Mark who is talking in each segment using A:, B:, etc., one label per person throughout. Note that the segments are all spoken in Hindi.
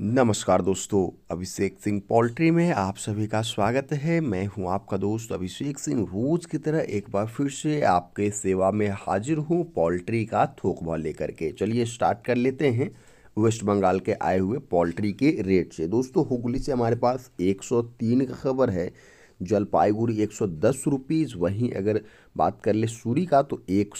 A: नमस्कार दोस्तों अभिषेक सिंह पोल्ट्री में आप सभी का स्वागत है मैं हूं आपका दोस्त अभिषेक सिंह रोज की तरह एक बार फिर से आपके सेवा में हाजिर हूं पोल्ट्री का भाव लेकर के चलिए स्टार्ट कर लेते हैं वेस्ट बंगाल के आए हुए पोल्ट्री के रेट से दोस्तों हुगली से हमारे पास 103 का खबर है जलपाईगुड़ी एक सौ वहीं अगर बात कर ले सूरी का तो एक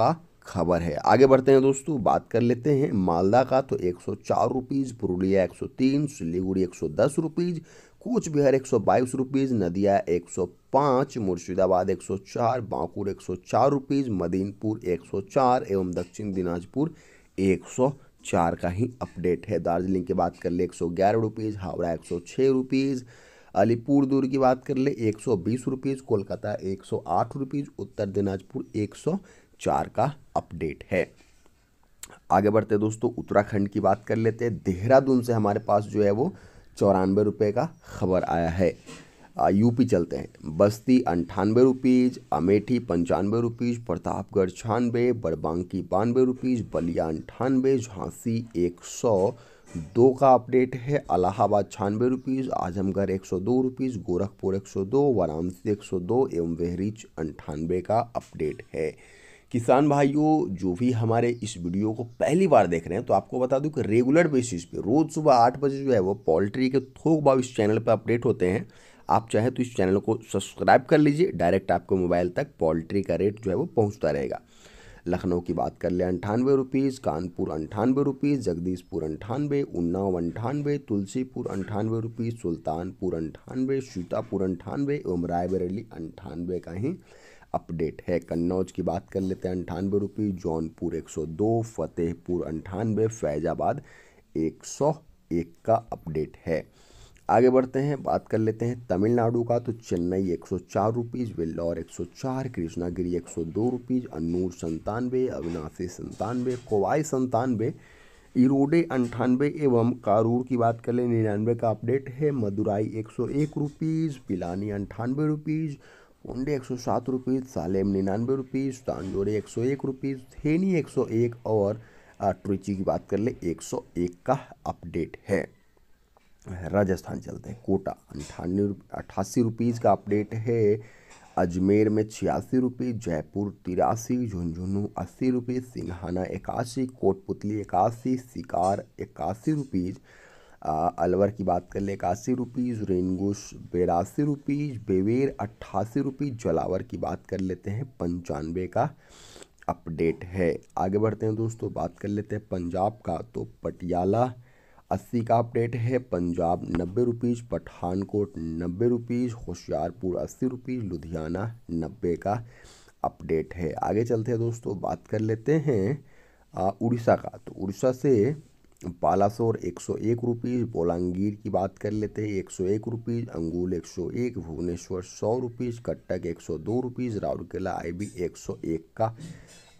A: का खबर है आगे बढ़ते हैं दोस्तों बात कर लेते हैं मालदा का तो एक सौ चार रुपीज़ पुरुलिया एक सौ तीन सिलीगुड़ी एक सौ दस रुपीज़ कूच बिहार एक सौ बाईस रुपीज़ नदिया एक सौ पाँच मुर्शिदाबाद एक सौ चार बांकुर एक सौ चार रुपीज़ मदीनपुर एक सौ चार एवं दक्षिण दिनाजपुर एक सौ चार का ही अपडेट है दार्जिलिंग की बात कर ले एक सौ ग्यारह रुपीज़ हावड़ा एक सौ छः रुपीज़ अलीपुर दूर की बात कर ले एक सौ बीस रुपीज़ कोलकाता एक सौ आठ रुपीज़ उत्तर दिनाजपुर एक सौ चार का अपडेट है आगे बढ़ते हैं दोस्तों उत्तराखंड की बात कर लेते हैं देहरादून से हमारे पास जो है वो चौरानवे रुपये का खबर आया है यूपी चलते हैं बस्ती अंठानवे रुपीज़ अमेठी पंचानवे रुपीज़ प्रतापगढ़ छानवे बड़बांकी बानवे रुपीज़ बलिया अंठानवे झांसी एक सौ दो का अपडेट है अलाहाबाद छानवे रुपीज़ आजमगढ़ एक सौ दो रुपीज़ गोरखपुर एक सौ दो वाराणसी एक सौ दो एवं बहरीच अंठानवे का अपडेट है किसान भाइयों जो भी हमारे इस वीडियो को पहली बार देख रहे हैं तो आपको बता दूं कि रेगुलर बेसिस पे रोज़ सुबह आठ बजे जो है वो पोल्ट्री के थोक भाव इस चैनल पर अपडेट होते हैं आप चाहे तो इस चैनल को सब्सक्राइब कर लीजिए डायरेक्ट आपके मोबाइल तक पोल्ट्री का रेट जो है वो पहुँचता रहेगा लखनऊ की बात कर ले अंठानवे रुपीज़ कानपुर अंठानवे रुपीज़ जगदीशपुर अंठानवे उन्नाव अंठानवे तुलसीपुर अंठानवे रुपीज़ सुल्तानपुर अंठानवे सीतापुर अंठानवे एवं रायबरेली अंठानवे का ही अपडेट है कन्नौज की बात कर लेते हैं अंठानवे रुपये जौनपुर एक सौ दो फतेहपुर अंठानवे फैजाबाद एक सौ एक का अपडेट है आगे बढ़ते हैं बात कर लेते हैं तमिलनाडु का तो चेन्नई एक सौ चार रुपीज़ वेल्लौर एक सौ चार कृष्णागिरी एक सौ दो रुपीज़ अनूर संतानवे अविनाशी संतानवे कोवाई संतानवे इरोडे अंठानवे एवं कारूर की बात कर लें निन्यानवे का अपडेट है मदुराई एक सौ एक रुपीज़ पिलानी अंठानवे रुपीज़ कोंडे एक सौ सात रुपीज़ सालेम निन्यानवे रुपीज़ तांजोरे एक सौ एक रुपीज़ थेनी एक सौ एक और ट्रिची की बात कर ले एक सौ एक का अपडेट है राजस्थान चलते हैं कोटा अंठानवे अट्ठासी रुपीज़ का अपडेट है अजमेर में छियासी रुपये जयपुर तिरासी झुंझुनू अस्सी रुपये सिंघाना इक्यासी कोटपुतली इक्यासी शिकार इक्यासी रुपीज़ अलवर की बात कर ले इक्यासी रुपीज़ रेनगुश बेरासी रुपीज़ बेवेर अट्ठासी रुपीज़ जलावर की बात कर लेते हैं पंचानवे का अपडेट है आगे बढ़ते हैं दोस्तों बात कर लेते हैं पंजाब का तो पटियाला अस्सी का अपडेट है पंजाब नब्बे रुपीज़ पठानकोट नब्बे रुपीज़ होशियारपुर अस्सी रुपीज़ लुधियाना नब्बे का अपडेट है आगे चलते हैं दोस्तों बात कर लेते हैं उड़ीसा का तो उड़ीसा से पालासोर एक सौ एक रुपीज़ बोलांगीर की बात कर लेते हैं एक सौ एक रुपीज़ अंगूल एक सौ एक भुवनेश्वर सौ रुपीज़ कटक एक सौ दो रुपीज़ राउरकेला आईबी एक सौ एक का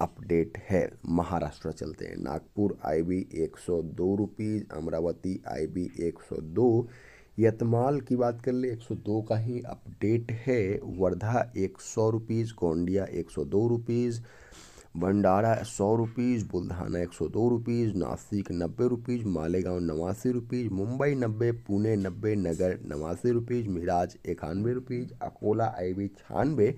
A: अपडेट है महाराष्ट्र चलते हैं नागपुर आईबी एक सौ दो रुपीज़ अमरावती आईबी एक सौ दो यतमाल की बात कर ले 102 का ही अपडेट है वर्धा एक सौ रुपीज़ गोंडिया एक सौ दो रुपीज़ भंडारा सौ रुपीज़ बुल्धाना एक सौ दो रुपीज़ नासिक नब्बे रुपीज़ मालेगांव नवासी रुपीज़ मुंबई नब्बे पुणे नब्बे नगर नवासी रुपीज़ मिराज इक्यानवे रुपीज़ अकोला आई वी छानवे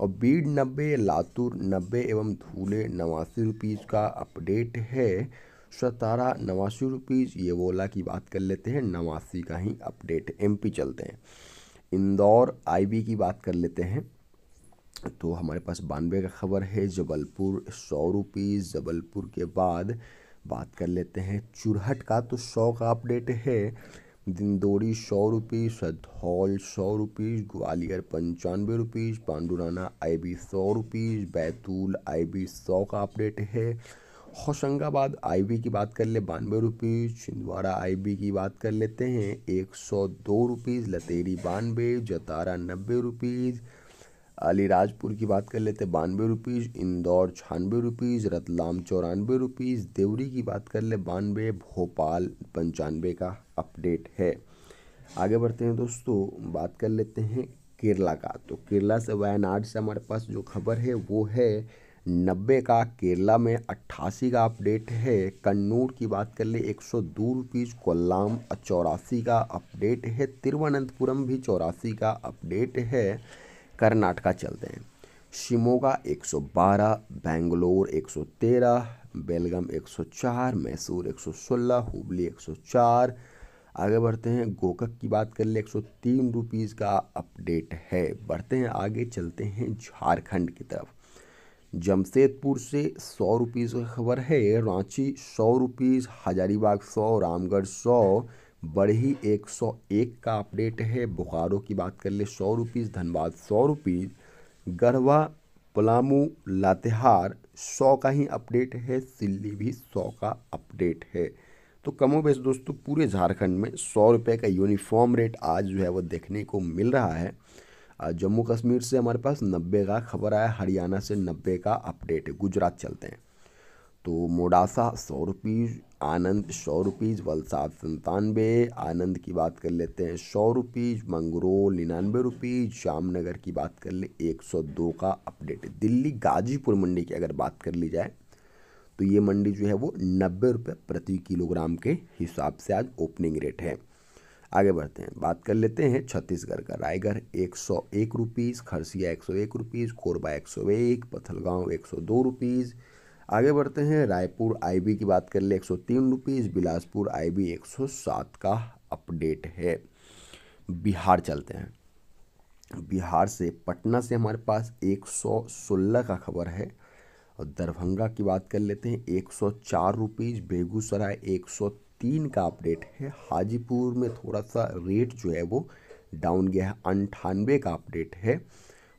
A: और बीड नब्बे लातूर नब्बे एवं धूले नवासी रुपीज़ का अपडेट है सतारा नवासी रुपीज़ ये वोला की बात कर लेते हैं नवासी का ही अपडेट पी चलते हैं इंदौर आईबी की बात कर लेते हैं तो हमारे पास बानवे का खबर है जबलपुर सौ रुपीज़ जबलपुर के बाद बात कर लेते हैं चुरहट का तो सौ का अपडेट है दिंदोड़ी सौ रुपीज़ सदहौल सौ रुपीज़ ग्वालियर पंचानवे रुपीज़ पांडुराना आई बी सौ रुपीज़ बैतूल आई बी सौ का अपडेट है होशंगाबाद आईबी की बात कर ले बानवे रुपीज़ छिंदवाड़ा बी की बात कर लेते हैं एक सौ दो रुपीज़ लतेरी बानवे जतारा नब्बे रुपीज़ अलीराजपुर की बात कर लेते बानवे रुपीज़ इंदौर छानवे रुपीज़ रतलाम चौरानवे रुपीज़ देवरी की बात कर ले बानवे भोपाल पंचानवे का अपडेट है आगे बढ़ते हैं दोस्तों बात कर लेते हैं केरला का तो केरला से वायनाड से हमारे पास जो खबर है वो है नब्बे का केरला में अट्ठासी का अपडेट है कन्नूर की बात कर ले एक सौ दो रुपीज़ कोल्लाम चौरासी का अपडेट है तिरुवनंतपुरम भी चौरासी का अपडेट है कर्नाटका चलते हैं शिमोगा 112, बेंगलोर 113, बेलगम 104, मैसूर 116, हुबली 104, आगे बढ़ते हैं गोकक की बात कर ले एक सौ तीन रुपीज़ का अपडेट है बढ़ते हैं आगे चलते हैं झारखंड की तरफ जमशेदपुर से सौ रुपीज़ की खबर है रांची सौ रुपीज़ हजारीबाग सौ रामगढ़ सौ बढ़ी एक सौ एक का अपडेट है बुखारों की बात कर ले सौ रुपीज़ धनबाद सौ रुपीज़ गढ़वा पलामू लातेहार सौ का ही अपडेट है सिल्ली भी सौ का अपडेट है तो कमो बेस दोस्तों पूरे झारखंड में सौ रुपये का यूनिफॉर्म रेट आज जो है वो देखने को मिल रहा है जम्मू कश्मीर से हमारे पास नब्बे का खबर आया हरियाणा से नब्बे का अपडेट है गुजरात चलते हैं तो मोडासा सौ रुपीज़ आनंद सौ रुपीज़ वलसाद संतानवे आनंद की बात कर लेते हैं सौ रुपीज़ मंगरोल निन्यानवे रुपीज़ श्यामनगर की बात कर ले एक सौ दो का अपडेट दिल्ली गाजीपुर मंडी की अगर बात कर ली जाए तो ये मंडी जो है वो नब्बे रुपये प्रति किलोग्राम के हिसाब से आज ओपनिंग रेट है आगे बढ़ते हैं बात कर लेते हैं छत्तीसगढ़ का रायगढ़ एक सौ एक रुपीज़ खरसिया एक सौ एक रुपीज़ कोरबा एक सौ एक पथलगाँव एक सौ दो रुपीज़ आगे बढ़ते हैं रायपुर आईबी की बात कर ले एक सौ तीन रुपीज़ बिलासपुर आईबी एक सौ सात का अपडेट है बिहार चलते हैं बिहार से पटना से हमारे पास एक सौ सोलह का खबर है और दरभंगा की बात कर लेते हैं एक सौ चार रुपीज़ बेगूसराय एक सौ तीन का अपडेट है हाजीपुर में थोड़ा सा रेट जो है वो डाउन गया है अंठानवे का अपडेट है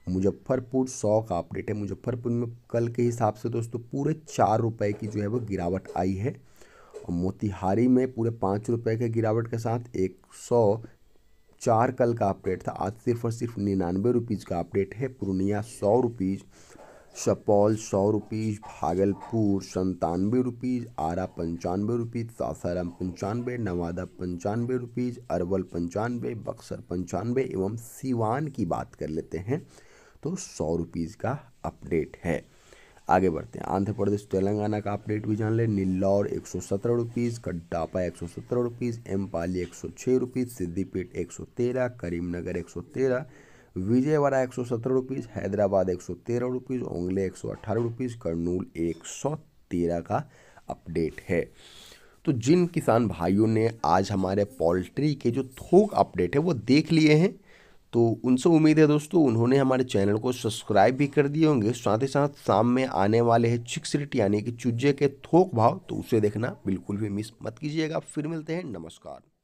A: मुजफ्फरपुर सौ का अपडेट है मुजफ्फरपुर में कल के हिसाब से दोस्तों पूरे चार रुपये की जो है वो गिरावट आई है और मोतिहारी में पूरे पाँच रुपये के गिरावट के साथ एक सौ चार कल का अपडेट था आज सिर्फ और सिर्फ निन्यानवे रुपीज़ का अपडेट है पूर्णिया सौ रुपीज़ सपौल सौ रुपीज़ भागलपुर संतानवे रुपीज़ आरा पंचानवे रुपीज़ सासाराम पंचानवे नवादा पंचानवे रुपीज़ अरवल पंचानवे बक्सर पंचानवे एवं सीवान की बात कर लेते हैं तो सौ रुपीज़ का अपडेट है आगे बढ़ते हैं आंध्र प्रदेश तेलंगाना का अपडेट भी जान लें नीलौर एक सौ सत्रह रुपीज़ कड्डापा एक सौ सत्रह रुपीज़ एम्पाली एक सौ छः रुपीज़ सिद्दीपेट एक सौ तेरह करीमनगर एक सौ तेरह विजयवाड़ा एक सौ सत्रह रुपीज़ हैदराबाद एक सौ तेरह रुपीज़ ओंगले एक सौ अट्ठारह रुपीज़ कर्नूल एक सौ तेरह का अपडेट है तो जिन किसान भाइयों ने आज हमारे पोल्ट्री के जो थोक अपडेट है वो देख लिए हैं तो उनसे उम्मीद है दोस्तों उन्होंने हमारे चैनल को सब्सक्राइब भी कर दिए होंगे साथ ही साथ शाम में आने वाले हैं चिक्स यानी कि चुज्जे के थोक भाव तो उसे देखना बिल्कुल भी मिस मत कीजिएगा फिर मिलते हैं नमस्कार